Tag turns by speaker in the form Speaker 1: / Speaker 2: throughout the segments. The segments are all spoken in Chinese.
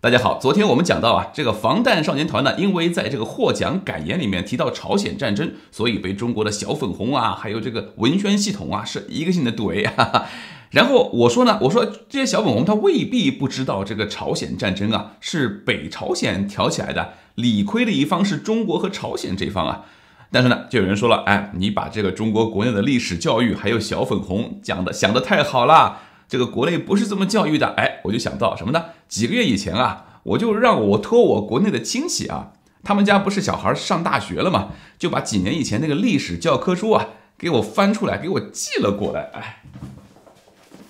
Speaker 1: 大家好，昨天我们讲到啊，这个防弹少年团呢，因为在这个获奖感言里面提到朝鲜战争，所以被中国的小粉红啊，还有这个文宣系统啊，是一个劲的怼啊。然后我说呢，我说这些小粉红他未必不知道这个朝鲜战争啊，是北朝鲜挑起来的，理亏的一方是中国和朝鲜这方啊。但是呢，就有人说了，哎，你把这个中国国内的历史教育还有小粉红讲的想的太好了。这个国内不是这么教育的，哎，我就想到什么呢？几个月以前啊，我就让我托我国内的亲戚啊，他们家不是小孩上大学了嘛，就把几年以前那个历史教科书啊给我翻出来，给我寄了过来，哎，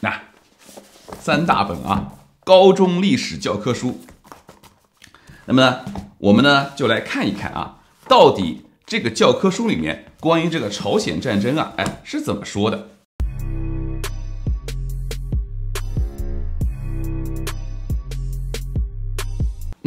Speaker 1: 那三大本啊，高中历史教科书。那么呢，我们呢就来看一看啊，到底这个教科书里面关于这个朝鲜战争啊，哎是怎么说的？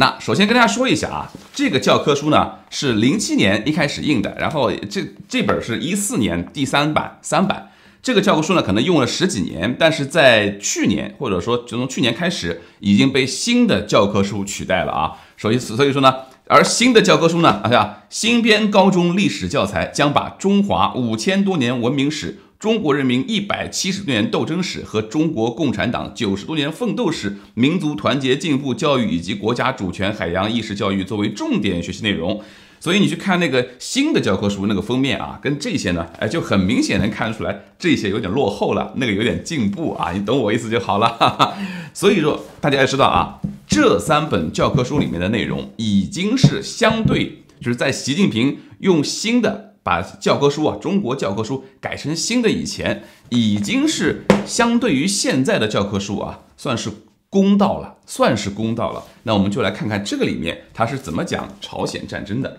Speaker 1: 那首先跟大家说一下啊，这个教科书呢是零七年一开始印的，然后这这本是一四年第三版三版，这个教科书呢可能用了十几年，但是在去年或者说就从去年开始已经被新的教科书取代了啊。所以所以说呢，而新的教科书呢，好吧？新编高中历史教材将把中华五千多年文明史。中国人民一百七十多年斗争史和中国共产党九十多年奋斗史、民族团结进步教育以及国家主权海洋意识教育作为重点学习内容。所以你去看那个新的教科书那个封面啊，跟这些呢，哎，就很明显能看出来，这些有点落后了，那个有点进步啊，你懂我意思就好了。哈哈。所以说大家也知道啊，这三本教科书里面的内容已经是相对，就是在习近平用新的。把教科书啊，中国教科书改成新的，以前已经是相对于现在的教科书啊，算是公道了，算是公道了。那我们就来看看这个里面它是怎么讲朝鲜战争的。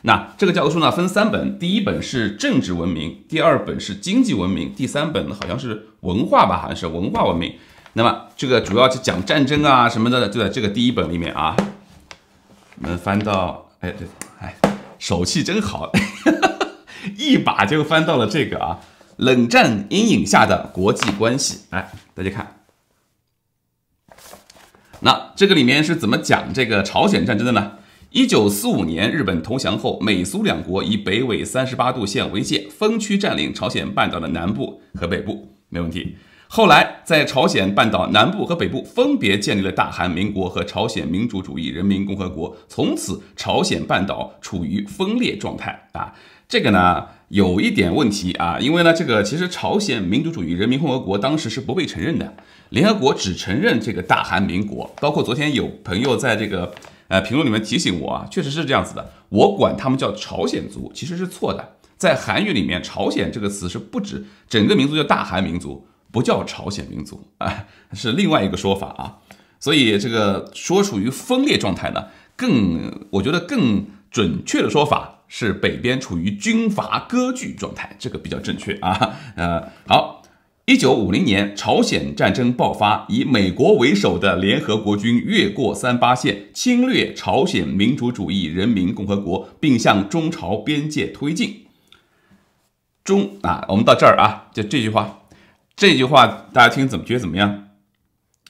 Speaker 1: 那这个教科书呢分三本，第一本是政治文明，第二本是经济文明，第三本好像是文化吧，好像是文化文明。那么这个主要是讲战争啊什么的，就在这个第一本里面啊。我们翻到，哎对，哎。手气真好，一把就翻到了这个啊，冷战阴影下的国际关系。哎，大家看，那这个里面是怎么讲这个朝鲜战争的呢？一九四五年日本投降后，美苏两国以北纬三十八度线为界，分区占领朝鲜半岛的南部和北部。没问题。后来，在朝鲜半岛南部和北部分别建立了大韩民国和朝鲜民主主义人民共和国，从此朝鲜半岛处于分裂状态啊。这个呢，有一点问题啊，因为呢，这个其实朝鲜民主主义人民共和国当时是不被承认的，联合国只承认这个大韩民国。包括昨天有朋友在这个呃评论里面提醒我啊，确实是这样子的。我管他们叫朝鲜族其实是错的，在韩语里面“朝鲜”这个词是不止整个民族叫大韩民族。不叫朝鲜民族啊，是另外一个说法啊，所以这个说处于分裂状态呢，更我觉得更准确的说法是北边处于军阀割据状态，这个比较正确啊。呃，好，一九五零年朝鲜战争爆发，以美国为首的联合国军越过三八线，侵略朝鲜民主主义人民共和国，并向中朝边界推进。中啊，我们到这儿啊，就这句话。这句话大家听怎么觉得怎么样？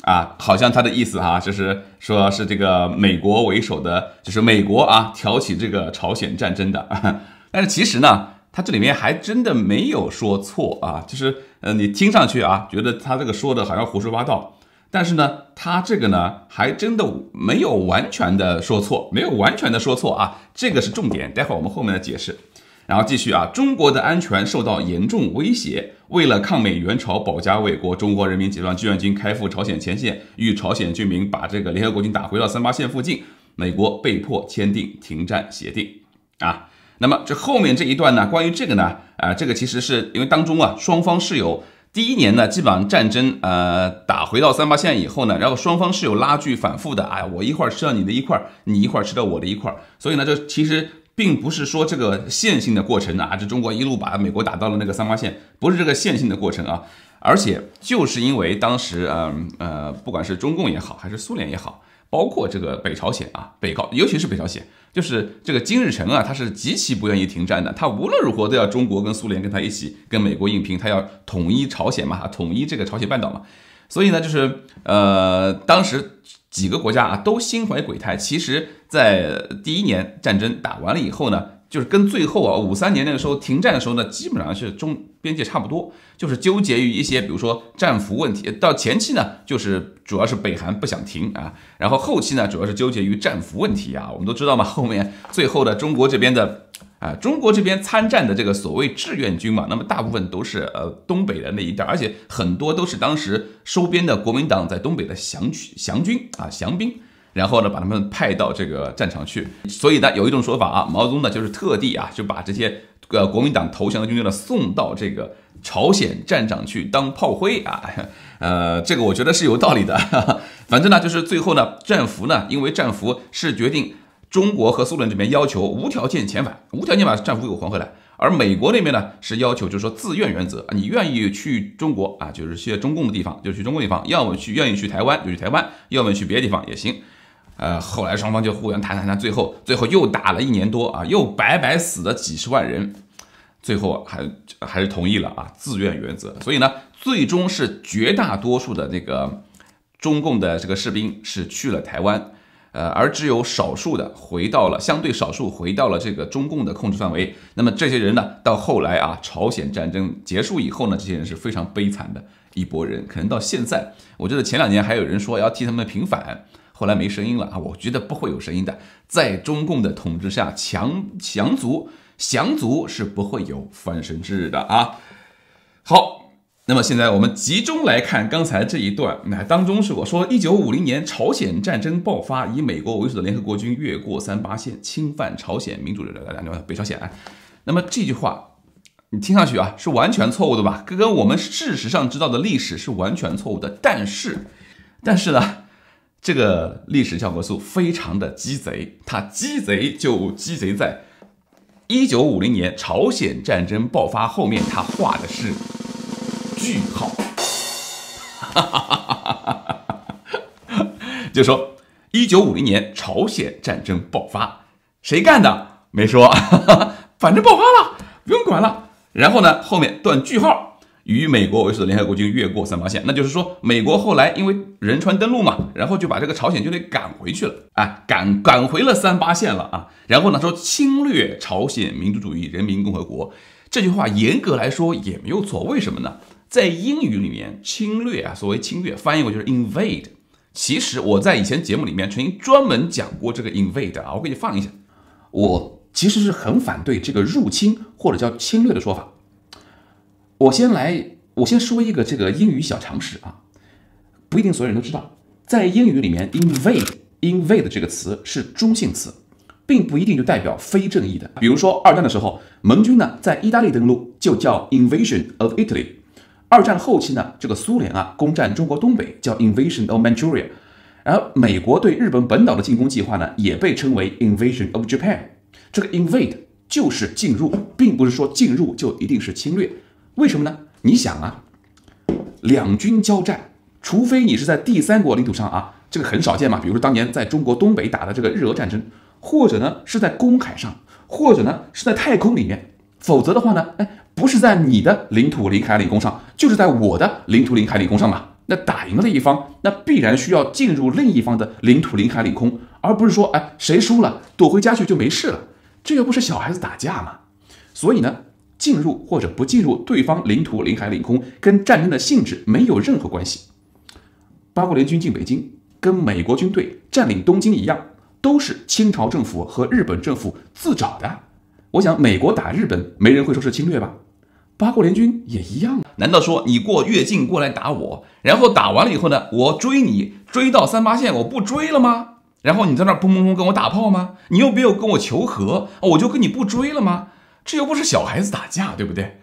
Speaker 1: 啊，好像他的意思哈，就是说是这个美国为首的，就是美国啊挑起这个朝鲜战争的。但是其实呢，他这里面还真的没有说错啊，就是呃，你听上去啊，觉得他这个说的好像胡说八道，但是呢，他这个呢还真的没有完全的说错，没有完全的说错啊，这个是重点，待会儿我们后面来解释。然后继续啊，中国的安全受到严重威胁。为了抗美援朝、保家卫国，中国人民解放军开赴朝鲜前线，与朝鲜军民把这个联合国军打回到三八线附近。美国被迫签订停战协定。啊，那么这后面这一段呢，关于这个呢，啊，这个其实是因为当中啊，双方是有第一年呢，基本上战争呃打回到三八线以后呢，然后双方是有拉锯反复的。哎，我一会儿吃到你的一块，你一会儿吃到我的一块，所以呢，这其实。并不是说这个线性的过程啊，这中国一路把美国打到了那个三八线，不是这个线性的过程啊，而且就是因为当时，嗯呃，不管是中共也好，还是苏联也好，包括这个北朝鲜啊，北高，尤其是北朝鲜，就是这个金日成啊，他是极其不愿意停战的，他无论如何都要中国跟苏联跟他一起跟美国硬拼，他要统一朝鲜嘛，统一这个朝鲜半岛嘛，所以呢，就是呃，当时。几个国家啊都心怀鬼胎，其实，在第一年战争打完了以后呢，就是跟最后啊五三年那个时候停战的时候呢，基本上是中边界差不多，就是纠结于一些，比如说战俘问题。到前期呢，就是主要是北韩不想停啊，然后后期呢，主要是纠结于战俘问题啊。我们都知道嘛，后面最后的中国这边的。啊，中国这边参战的这个所谓志愿军嘛，那么大部分都是呃东北的那一带，而且很多都是当时收编的国民党在东北的降降军啊、降兵，然后呢把他们派到这个战场去。所以呢，有一种说法啊，毛泽东呢就是特地啊就把这些呃国民党投降的军队呢送到这个朝鲜战场去当炮灰啊。呃，这个我觉得是有道理的。反正呢就是最后呢战俘呢，因为战俘是决定。中国和苏联这边要求无条件遣返，无条件把战俘给我还回来。而美国那边呢，是要求就是说自愿原则你愿意去中国啊，就是去中共的地方，就去中共地方；要么去愿意去台湾就去台湾；要么去别的地方也行。呃，后来双方就互相谈谈谈，最后最后又打了一年多啊，又白白死了几十万人，最后还还是同意了啊，自愿原则。所以呢，最终是绝大多数的这个中共的这个士兵是去了台湾。呃，而只有少数的回到了相对少数回到了这个中共的控制范围。那么这些人呢，到后来啊，朝鲜战争结束以后呢，这些人是非常悲惨的一波人。可能到现在，我觉得前两年还有人说要替他们平反，后来没声音了啊。我觉得不会有声音的，在中共的统治下，强强族降族是不会有翻身之日的啊。好。那么现在我们集中来看刚才这一段，那当中是我说，一九五零年朝鲜战争爆发，以美国为首的联合国军越过三八线，侵犯朝鲜民主……的，两来话，北朝鲜。那么这句话你听上去啊，是完全错误的吧？这跟我们事实上知道的历史是完全错误的。但是，但是呢，这个历史教科书非常的鸡贼，它鸡贼就鸡贼在，一九五零年朝鲜战争爆发后面，它画的是。句号，就说一九五零年朝鲜战争爆发，谁干的没说，反正爆发了，不用管了。然后呢，后面断句号，与美国为首的联合国军越过三八线，那就是说美国后来因为仁川登陆嘛，然后就把这个朝鲜军队赶回去了，啊，赶赶回了三八线了啊。然后呢说侵略朝鲜民主主义人民共和国，这句话严格来说也没有错，为什么呢？在英语里面，侵略啊，所谓侵略，翻译过就是 invade。其实我在以前节目里面曾经专门讲过这个 invade 啊，我给你放一下。我其实是很反对这个入侵或者叫侵略的说法。我先来，我先说一个这个英语小常识啊，不一定所有人都知道。在英语里面，invade，invade 这个词是中性词，并不一定就代表非正义的。比如说二战的时候，盟军呢在意大利登陆，就叫 invasion of Italy。二战后期呢，这个苏联啊攻占中国东北叫 Invasion of Manchuria，而美国对日本本岛的进攻计划呢，也被称为 Invasion of Japan。这个 invade 就是进入，并不是说进入就一定是侵略。为什么呢？你想啊，两军交战，除非你是在第三国领土上啊，这个很少见嘛。比如说当年在中国东北打的这个日俄战争，或者呢是在公海上，或者呢是在太空里面。否则的话呢？哎，不是在你的领土、领海、领空上，就是在我的领土、领海、领空上嘛。那打赢了一方，那必然需要进入另一方的领土、领海、领空，而不是说，哎，谁输了躲回家去就没事了。这又不是小孩子打架嘛。所以呢，进入或者不进入对方领土、领海、领空，跟战争的性质没有任何关系。八国联军进北京，跟美国军队占领东京一样，都是清朝政府和日本政府自找的。我想，美国打日本，没人会说是侵略吧？八国联军也一样。难道说你过越境过来打我，然后打完了以后呢，我追你，追到三八线，我不追了吗？然后你在那砰砰砰跟我打炮吗？你又没有跟我求和，我就跟你不追了吗？这又不是小孩子打架，对不对？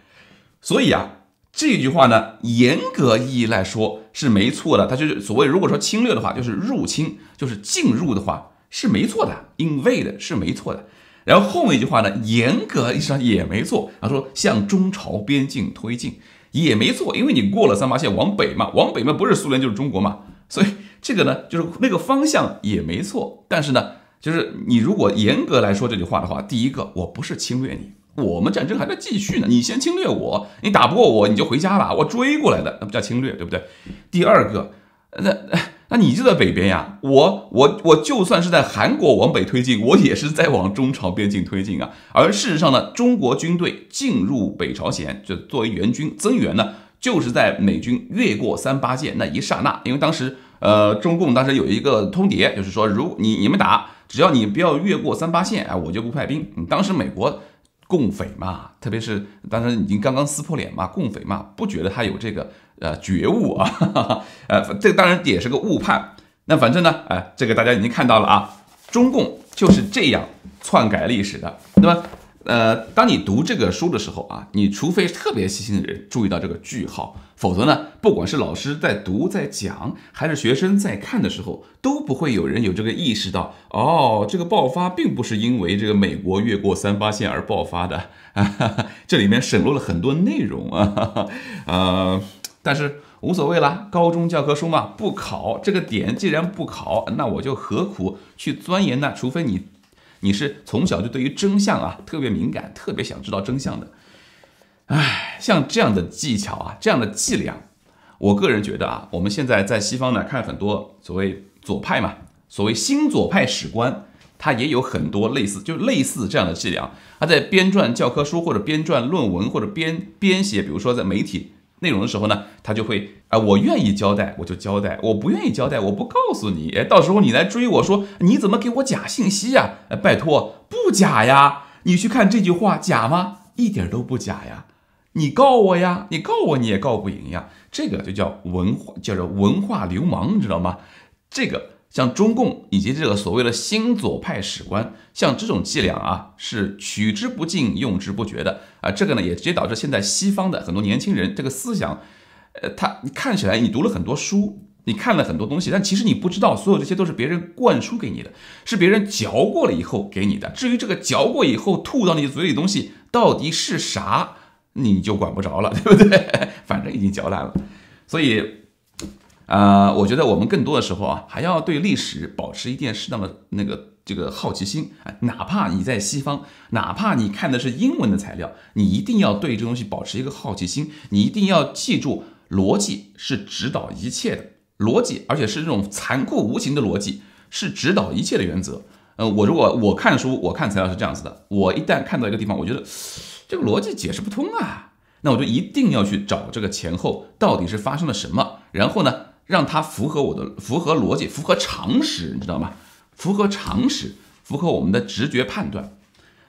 Speaker 1: 所以啊，这句话呢，严格意义来说是没错的。它就是所谓，如果说侵略的话，就是入侵，就是进入的话，是没错的，invade 是没错的。然后后面一句话呢，严格意义上也没错。他说向中朝边境推进也没错，因为你过了三八线往北嘛，往北嘛不是苏联就是中国嘛，所以这个呢就是那个方向也没错。但是呢，就是你如果严格来说这句话的话，第一个我不是侵略你，我们战争还在继续呢，你先侵略我，你打不过我你就回家了，我追过来的那不叫侵略，对不对？第二个那。那你就在北边呀，我我我就算是在韩国往北推进，我也是在往中朝边境推进啊。而事实上呢，中国军队进入北朝鲜，就作为援军增援呢，就是在美军越过三八线那一刹那。因为当时，呃，中共当时有一个通牒，就是说，如你你们打，只要你不要越过三八线，哎，我就不派兵。当时美国共匪嘛，特别是当时已经刚刚撕破脸嘛，共匪嘛，不觉得他有这个。呃，觉悟啊，呃，这当然也是个误判。那反正呢，哎，这个大家已经看到了啊，中共就是这样篡改历史的。那么，呃，当你读这个书的时候啊，你除非特别细心的人注意到这个句号，否则呢，不管是老师在读在讲，还是学生在看的时候，都不会有人有这个意识到哦，这个爆发并不是因为这个美国越过三八线而爆发的。这里面省略了很多内容啊，啊。但是无所谓啦，高中教科书嘛，不考这个点，既然不考，那我就何苦去钻研呢？除非你，你是从小就对于真相啊特别敏感，特别想知道真相的。哎，像这样的技巧啊，这样的伎俩，我个人觉得啊，我们现在在西方呢，看很多所谓左派嘛，所谓新左派史观，他也有很多类似，就类似这样的伎俩，他在编撰教科书，或者编撰论文，或者编编写，比如说在媒体。内容的时候呢，他就会，啊，我愿意交代，我就交代；我不愿意交代，我不告诉你。哎，到时候你来追我说，你怎么给我假信息呀？哎，拜托，不假呀！你去看这句话假吗？一点都不假呀！你告我呀？你告我你也告不赢呀！这个就叫文化，叫做文化流氓，你知道吗？这个。像中共以及这个所谓的新左派史官，像这种伎俩啊，是取之不尽、用之不绝的啊。这个呢，也直接导致现在西方的很多年轻人这个思想，呃，他你看起来你读了很多书，你看了很多东西，但其实你不知道，所有这些都是别人灌输给你的，是别人嚼过了以后给你的。至于这个嚼过以后吐到你嘴里东西到底是啥，你就管不着了，对不对？反正已经嚼烂了，所以。呃，我觉得我们更多的时候啊，还要对历史保持一点适当的那个这个好奇心。啊。哪怕你在西方，哪怕你看的是英文的材料，你一定要对这东西保持一个好奇心。你一定要记住，逻辑是指导一切的逻辑，而且是这种残酷无情的逻辑，是指导一切的原则。呃，我如果我看书，我看材料是这样子的，我一旦看到一个地方，我觉得这个逻辑解释不通啊，那我就一定要去找这个前后到底是发生了什么，然后呢？让它符合我的、符合逻辑、符合常识，你知道吗？符合常识，符合我们的直觉判断。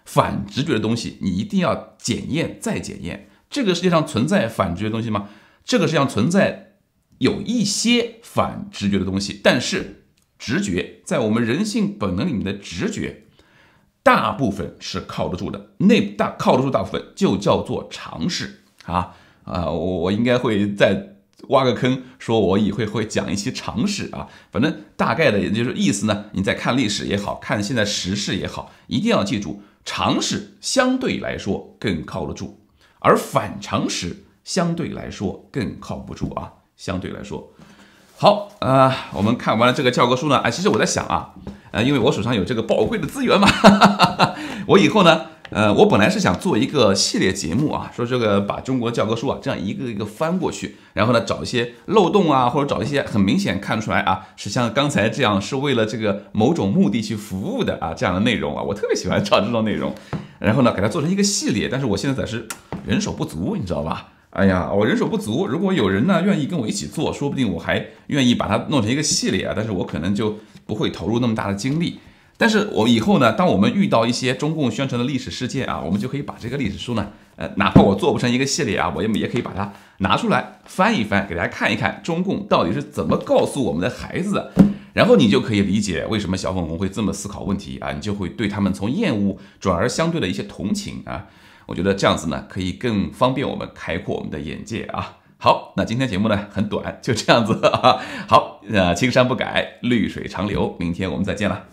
Speaker 1: 反直觉的东西，你一定要检验再检验。这个世界上存在反直觉东西吗？这个世界上存在有一些反直觉的东西，但是直觉在我们人性本能里面的直觉，大部分是靠得住的。那大靠得住大部分就叫做常识啊。啊！我我应该会在。挖个坑，说我以后会讲一些常识啊，反正大概的也就是意思呢。你在看历史也好看，现在时事也好，一定要记住常识相对来说更靠得住，而反常识相对来说更靠不住啊。相对来说，好啊，我们看完了这个教科书呢，哎，其实我在想啊，呃，因为我手上有这个宝贵的资源嘛，哈哈哈我以后呢。呃，我本来是想做一个系列节目啊，说这个把中国教科书啊这样一个一个翻过去，然后呢找一些漏洞啊，或者找一些很明显看出来啊是像刚才这样是为了这个某种目的去服务的啊这样的内容啊，我特别喜欢找这种内容，然后呢给它做成一个系列，但是我现在暂时人手不足，你知道吧？哎呀，我人手不足，如果有人呢愿意跟我一起做，说不定我还愿意把它弄成一个系列啊，但是我可能就不会投入那么大的精力。但是我以后呢，当我们遇到一些中共宣传的历史事件啊，我们就可以把这个历史书呢，呃，哪怕我做不成一个系列啊，我也也可以把它拿出来翻一翻，给大家看一看中共到底是怎么告诉我们的孩子的，然后你就可以理解为什么小粉红会这么思考问题啊，你就会对他们从厌恶转而相对的一些同情啊，我觉得这样子呢，可以更方便我们开阔我们的眼界啊。好，那今天节目呢很短，就这样子。好，那青山不改，绿水长流，明天我们再见了。